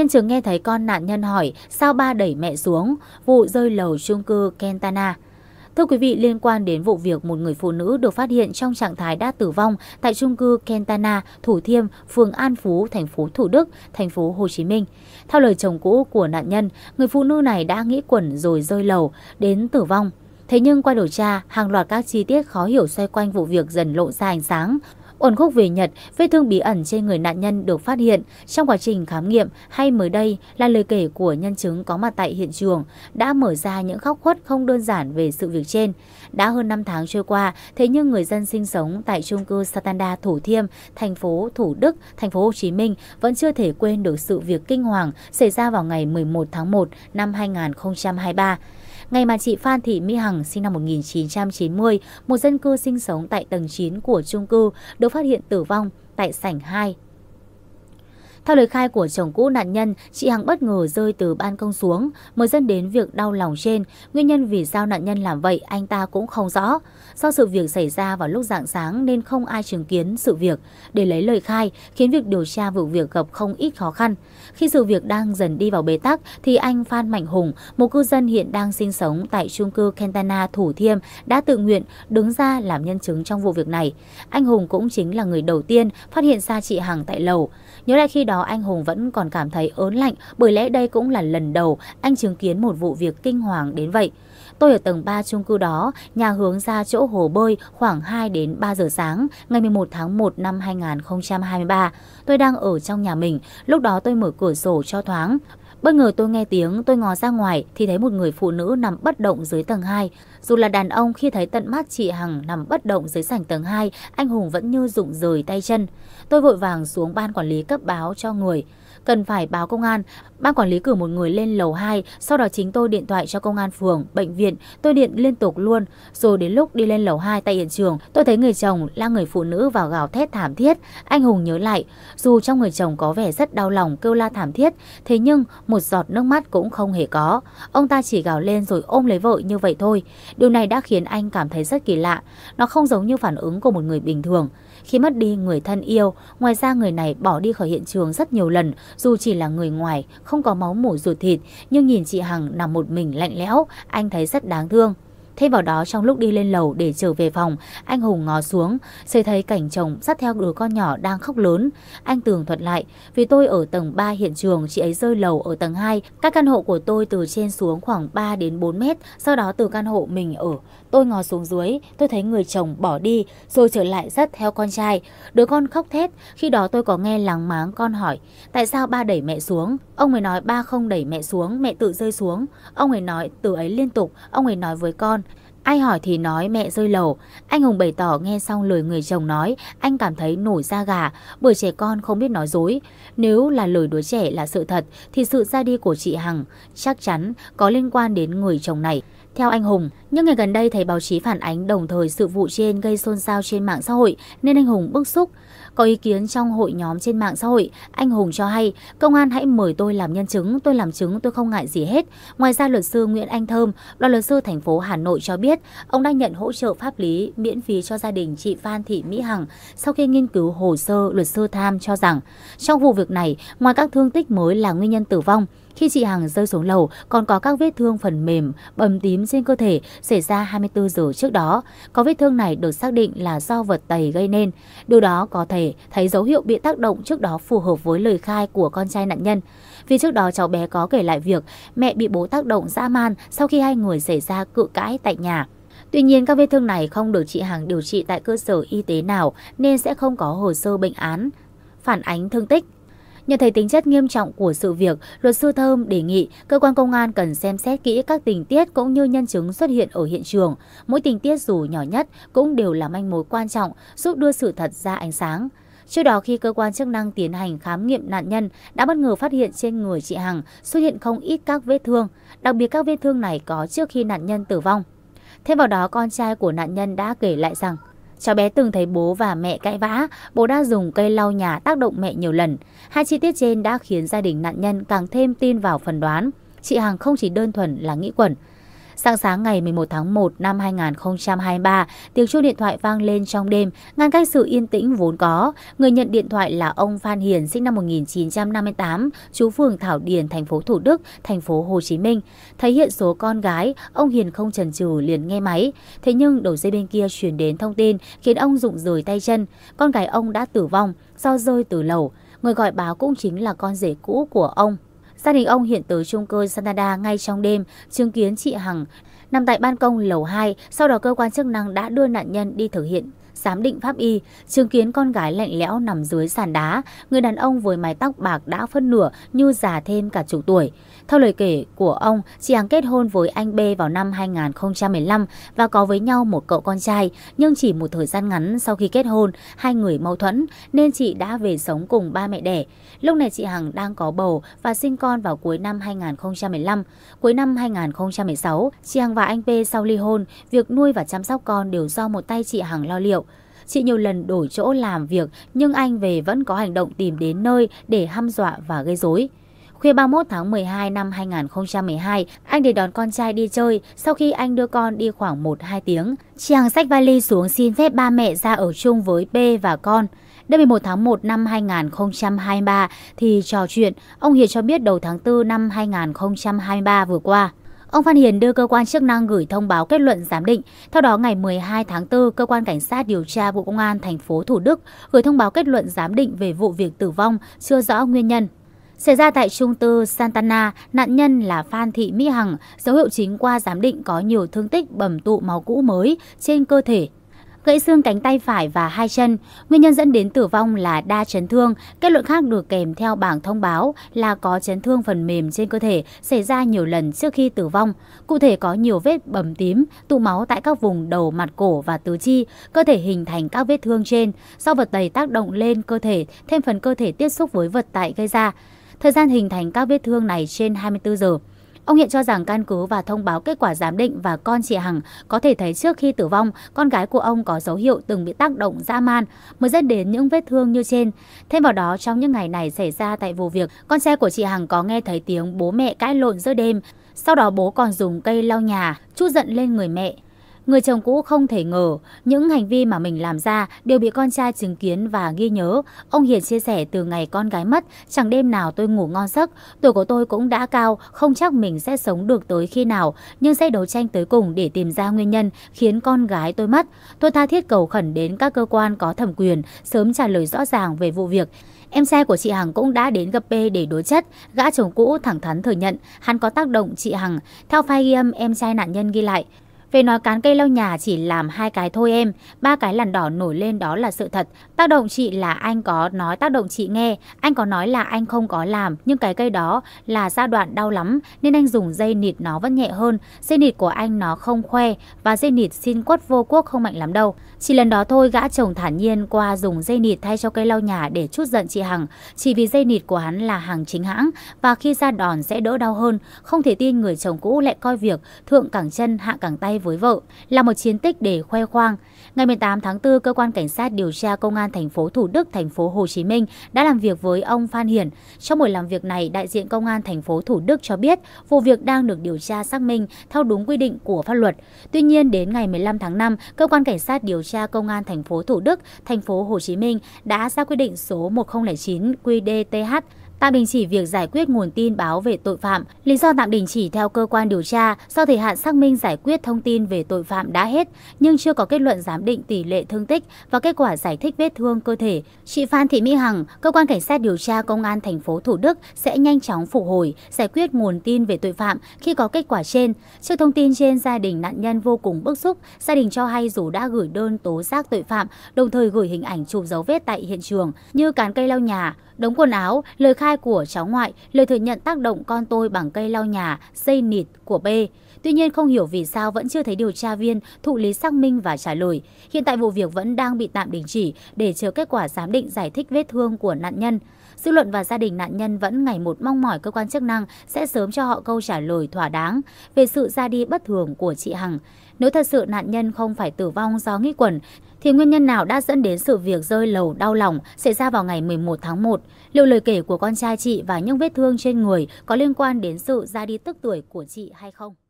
Nhân chứng nghe thấy con nạn nhân hỏi sao ba đẩy mẹ xuống, vụ rơi lầu chung cư Kentana. Thưa quý vị, liên quan đến vụ việc một người phụ nữ được phát hiện trong trạng thái đã tử vong tại trung cư Kentana, Thủ Thiêm, phường An Phú, thành phố Thủ Đức, thành phố Hồ Chí Minh. Theo lời chồng cũ của nạn nhân, người phụ nữ này đã nghĩ quẩn rồi rơi lầu, đến tử vong. Thế nhưng qua điều tra, hàng loạt các chi tiết khó hiểu xoay quanh vụ việc dần lộ ra ánh sáng. Ổn khúc về Nhật, vết thương bí ẩn trên người nạn nhân được phát hiện trong quá trình khám nghiệm hay mới đây là lời kể của nhân chứng có mặt tại hiện trường đã mở ra những khóc khuất không đơn giản về sự việc trên. Đã hơn 5 tháng trôi qua, thế nhưng người dân sinh sống tại trung cư Satanda Thủ Thiêm, thành phố Thủ Đức, thành phố Hồ Chí Minh vẫn chưa thể quên được sự việc kinh hoàng xảy ra vào ngày 11 tháng 1 năm 2023 ngày mà chị Phan Thị Mỹ Hằng sinh năm 1990, một dân cư sinh sống tại tầng 9 của chung cư, được phát hiện tử vong tại sảnh 2 theo lời khai của chồng cũ nạn nhân, chị Hằng bất ngờ rơi từ ban công xuống, mới dẫn đến việc đau lòng trên. Nguyên nhân vì sao nạn nhân làm vậy anh ta cũng không rõ. Do sự việc xảy ra vào lúc rạng sáng nên không ai chứng kiến sự việc. Để lấy lời khai khiến việc điều tra vụ việc gặp không ít khó khăn. Khi sự việc đang dần đi vào bế tắc thì anh Phan Mạnh Hùng, một cư dân hiện đang sinh sống tại trung cư Kentana Thủ Thiêm đã tự nguyện đứng ra làm nhân chứng trong vụ việc này. Anh Hùng cũng chính là người đầu tiên phát hiện ra chị Hằng tại lầu. Nhớ lại khi đó đó anh Hùng vẫn còn cảm thấy ớn lạnh bởi lẽ đây cũng là lần đầu anh chứng kiến một vụ việc kinh hoàng đến vậy. Tôi ở tầng 3 chung cư đó, nhà hướng ra chỗ hồ bơi khoảng 2 đến 3 giờ sáng ngày 11 tháng 1 năm 2023. Tôi đang ở trong nhà mình, lúc đó tôi mở cửa sổ cho thoáng, Bất ngờ tôi nghe tiếng, tôi ngó ra ngoài thì thấy một người phụ nữ nằm bất động dưới tầng 2. Dù là đàn ông khi thấy tận mắt chị Hằng nằm bất động dưới sảnh tầng 2, anh Hùng vẫn như rụng rời tay chân. Tôi vội vàng xuống ban quản lý cấp báo cho người. Cần phải báo công an Ban quản lý cử một người lên lầu 2, sau đó chính tôi điện thoại cho công an phường, bệnh viện, tôi điện liên tục luôn. Rồi đến lúc đi lên lầu 2 tại hiện trường, tôi thấy người chồng la người phụ nữ vào gào thét thảm thiết. Anh Hùng nhớ lại, dù trong người chồng có vẻ rất đau lòng kêu la thảm thiết, thế nhưng một giọt nước mắt cũng không hề có. Ông ta chỉ gào lên rồi ôm lấy vợ như vậy thôi. Điều này đã khiến anh cảm thấy rất kỳ lạ. Nó không giống như phản ứng của một người bình thường. Khi mất đi người thân yêu, ngoài ra người này bỏ đi khỏi hiện trường rất nhiều lần, dù chỉ là người ngoài, không có máu mủ ruột thịt, nhưng nhìn chị Hằng nằm một mình lạnh lẽo, anh thấy rất đáng thương. Thay vào đó trong lúc đi lên lầu để trở về phòng, anh Hùng ngó xuống, sẽ thấy cảnh chồng dắt theo đứa con nhỏ đang khóc lớn. Anh tường thuật lại, vì tôi ở tầng 3 hiện trường, chị ấy rơi lầu ở tầng 2. Các căn hộ của tôi từ trên xuống khoảng 3 đến 4 mét, sau đó từ căn hộ mình ở. Tôi ngó xuống dưới, tôi thấy người chồng bỏ đi, rồi trở lại dắt theo con trai. Đứa con khóc thét, khi đó tôi có nghe lắng máng con hỏi, tại sao ba đẩy mẹ xuống? Ông ấy nói ba không đẩy mẹ xuống, mẹ tự rơi xuống. Ông ấy nói từ ấy liên tục, ông ấy nói với con, Ai hỏi thì nói mẹ rơi lầu. Anh Hùng bày tỏ nghe xong lời người chồng nói, anh cảm thấy nổi da gà, bởi trẻ con không biết nói dối. Nếu là lời đứa trẻ là sự thật, thì sự ra đi của chị Hằng chắc chắn có liên quan đến người chồng này. Theo anh Hùng, những ngày gần đây thấy báo chí phản ánh đồng thời sự vụ trên gây xôn xao trên mạng xã hội nên anh Hùng bức xúc. Có ý kiến trong hội nhóm trên mạng xã hội, anh Hùng cho hay công an hãy mời tôi làm nhân chứng, tôi làm chứng tôi không ngại gì hết. Ngoài ra luật sư Nguyễn Anh Thơm, đoàn luật sư thành phố Hà Nội cho biết ông đã nhận hỗ trợ pháp lý miễn phí cho gia đình chị Phan Thị Mỹ Hằng sau khi nghiên cứu hồ sơ luật sư Tham cho rằng trong vụ việc này ngoài các thương tích mới là nguyên nhân tử vong, khi chị Hằng rơi xuống lầu, còn có các vết thương phần mềm, bầm tím trên cơ thể xảy ra 24 giờ trước đó. Có vết thương này được xác định là do vật tẩy gây nên. Điều đó có thể thấy dấu hiệu bị tác động trước đó phù hợp với lời khai của con trai nạn nhân. Vì trước đó cháu bé có kể lại việc mẹ bị bố tác động dã man sau khi hai người xảy ra cự cãi tại nhà. Tuy nhiên các vết thương này không được chị Hằng điều trị tại cơ sở y tế nào nên sẽ không có hồ sơ bệnh án phản ánh thương tích. Nhận thấy tính chất nghiêm trọng của sự việc, luật sư Thơm đề nghị cơ quan công an cần xem xét kỹ các tình tiết cũng như nhân chứng xuất hiện ở hiện trường. Mỗi tình tiết dù nhỏ nhất cũng đều là manh mối quan trọng giúp đưa sự thật ra ánh sáng. Trước đó khi cơ quan chức năng tiến hành khám nghiệm nạn nhân đã bất ngờ phát hiện trên người chị Hằng xuất hiện không ít các vết thương, đặc biệt các vết thương này có trước khi nạn nhân tử vong. Thêm vào đó, con trai của nạn nhân đã kể lại rằng Cháu bé từng thấy bố và mẹ cãi vã, bố đã dùng cây lau nhà tác động mẹ nhiều lần. Hai chi tiết trên đã khiến gia đình nạn nhân càng thêm tin vào phần đoán. Chị Hằng không chỉ đơn thuần là nghĩ quẩn, Sáng sáng ngày 11 tháng 1 năm 2023, tiếng chuông điện thoại vang lên trong đêm, ngăn cách sự yên tĩnh vốn có. Người nhận điện thoại là ông Phan Hiền, sinh năm 1958, chú phường Thảo Điền, thành phố Thủ Đức, thành phố Hồ Chí Minh. Thấy hiện số con gái, ông Hiền không chần chừ liền nghe máy. Thế nhưng đầu dây bên kia truyền đến thông tin khiến ông rụng rời tay chân. Con gái ông đã tử vong do rơi từ lầu. Người gọi báo cũng chính là con rể cũ của ông Gia đình ông hiện tới chung cư Sanada ngay trong đêm, chứng kiến chị Hằng nằm tại ban công lầu 2, sau đó cơ quan chức năng đã đưa nạn nhân đi thực hiện giám định pháp y, chứng kiến con gái lạnh lẽo nằm dưới sàn đá, người đàn ông với mái tóc bạc đã phân nửa như già thêm cả chục tuổi. Theo lời kể của ông, chị Hằng kết hôn với anh B vào năm 2015 và có với nhau một cậu con trai, nhưng chỉ một thời gian ngắn sau khi kết hôn, hai người mâu thuẫn nên chị đã về sống cùng ba mẹ đẻ. Lúc này chị Hằng đang có bầu và sinh con vào cuối năm 2015. Cuối năm 2016, chị Hằng và anh B sau ly hôn, việc nuôi và chăm sóc con đều do một tay chị Hằng lo liệu. Chị nhiều lần đổi chỗ làm việc nhưng anh về vẫn có hành động tìm đến nơi để hăm dọa và gây rối. Khuya 31 tháng 12 năm 2012, anh để đón con trai đi chơi sau khi anh đưa con đi khoảng 1-2 tiếng. Chàng xách vali xuống xin phép ba mẹ ra ở chung với b và con. Đêm 11 tháng 1 năm 2023 thì trò chuyện, ông Hiền cho biết đầu tháng 4 năm 2023 vừa qua. Ông Phan Hiền đưa cơ quan chức năng gửi thông báo kết luận giám định. Theo đó, ngày 12 tháng 4, cơ quan cảnh sát điều tra Bộ Công an thành phố Thủ Đức gửi thông báo kết luận giám định về vụ việc tử vong chưa rõ nguyên nhân xảy ra tại trung cư Santana, nạn nhân là Phan Thị Mỹ Hằng, dấu hiệu chính qua giám định có nhiều thương tích bầm tụ máu cũ mới trên cơ thể gãy xương cánh tay phải và hai chân. Nguyên nhân dẫn đến tử vong là đa chấn thương. Kết luận khác được kèm theo bảng thông báo là có chấn thương phần mềm trên cơ thể xảy ra nhiều lần trước khi tử vong. Cụ thể có nhiều vết bầm tím, tụ máu tại các vùng đầu, mặt cổ và tứ chi, cơ thể hình thành các vết thương trên. Do vật tẩy tác động lên cơ thể, thêm phần cơ thể tiếp xúc với vật tại gây ra. Thời gian hình thành các vết thương này trên 24 giờ. Ông hiện cho rằng căn cứ và thông báo kết quả giám định và con chị Hằng có thể thấy trước khi tử vong, con gái của ông có dấu hiệu từng bị tác động dã man mới dẫn đến những vết thương như trên. Thêm vào đó, trong những ngày này xảy ra tại vụ việc, con trai của chị Hằng có nghe thấy tiếng bố mẹ cãi lộn giữa đêm. Sau đó bố còn dùng cây lau nhà, chút giận lên người mẹ. Người chồng cũ không thể ngờ những hành vi mà mình làm ra đều bị con trai chứng kiến và ghi nhớ. Ông Hiền chia sẻ từ ngày con gái mất, chẳng đêm nào tôi ngủ ngon giấc. Tuổi của tôi cũng đã cao, không chắc mình sẽ sống được tới khi nào, nhưng sẽ đấu tranh tới cùng để tìm ra nguyên nhân khiến con gái tôi mất. Tôi tha thiết cầu khẩn đến các cơ quan có thẩm quyền sớm trả lời rõ ràng về vụ việc. Em trai của chị Hằng cũng đã đến gặp P để đối chất. Gã chồng cũ thẳng thắn thừa nhận hắn có tác động chị Hằng. Theo file ghi âm em trai nạn nhân ghi lại, về nói cán cây lau nhà chỉ làm hai cái thôi em, ba cái làn đỏ nổi lên đó là sự thật. Tác động chị là anh có nói tác động chị nghe, anh có nói là anh không có làm, nhưng cái cây đó là giai đoạn đau lắm nên anh dùng dây nịt nó vẫn nhẹ hơn. Dây nịt của anh nó không khoe và dây nịt xin quất vô quốc không mạnh lắm đâu. Chỉ lần đó thôi gã chồng thản nhiên qua dùng dây nịt thay cho cây lau nhà để chút giận chị Hằng, chỉ vì dây nịt của hắn là hàng chính hãng và khi ra đòn sẽ đỡ đau hơn, không thể tin người chồng cũ lại coi việc thượng cẳng chân hạ cẳng tay với vợ là một chiến tích để khoe khoang. Ngày 18 tháng 4, cơ quan cảnh sát điều tra công an thành phố Thủ Đức, thành phố Hồ Chí Minh đã làm việc với ông Phan Hiển. Trong buổi làm việc này, đại diện công an thành phố Thủ Đức cho biết vụ việc đang được điều tra xác minh theo đúng quy định của pháp luật. Tuy nhiên, đến ngày 15 tháng 5, cơ quan cảnh sát điều tra công an thành phố Thủ Đức, thành phố Hồ Chí Minh đã ra quyết định số 1009 QDTH tạm đình chỉ việc giải quyết nguồn tin báo về tội phạm. Lý do tạm đình chỉ theo cơ quan điều tra do thời hạn xác minh giải quyết thông tin về tội phạm đã hết nhưng chưa có kết luận giám định tỷ lệ thương tích và kết quả giải thích vết thương cơ thể. Chị Phan Thị Mỹ Hằng, cơ quan cảnh sát điều tra công an thành phố Thủ Đức sẽ nhanh chóng phục hồi, giải quyết nguồn tin về tội phạm khi có kết quả trên. Trước thông tin trên, gia đình nạn nhân vô cùng bức xúc. Gia đình cho hay dù đã gửi đơn tố giác tội phạm, đồng thời gửi hình ảnh chụp dấu vết tại hiện trường như cán cây lau nhà, đống quần áo, lời khai khai của cháu ngoại, lời thừa nhận tác động con tôi bằng cây lau nhà, dây nịt của B. Tuy nhiên không hiểu vì sao vẫn chưa thấy điều tra viên thụ lý xác minh và trả lời. Hiện tại vụ việc vẫn đang bị tạm đình chỉ để chờ kết quả giám định giải thích vết thương của nạn nhân. Dư luận và gia đình nạn nhân vẫn ngày một mong mỏi cơ quan chức năng sẽ sớm cho họ câu trả lời thỏa đáng về sự ra đi bất thường của chị Hằng. Nếu thật sự nạn nhân không phải tử vong do nghi quẩn, thì nguyên nhân nào đã dẫn đến sự việc rơi lầu đau lòng xảy ra vào ngày 11 tháng 1? Liệu lời kể của con trai chị và những vết thương trên người có liên quan đến sự ra đi tức tuổi của chị hay không?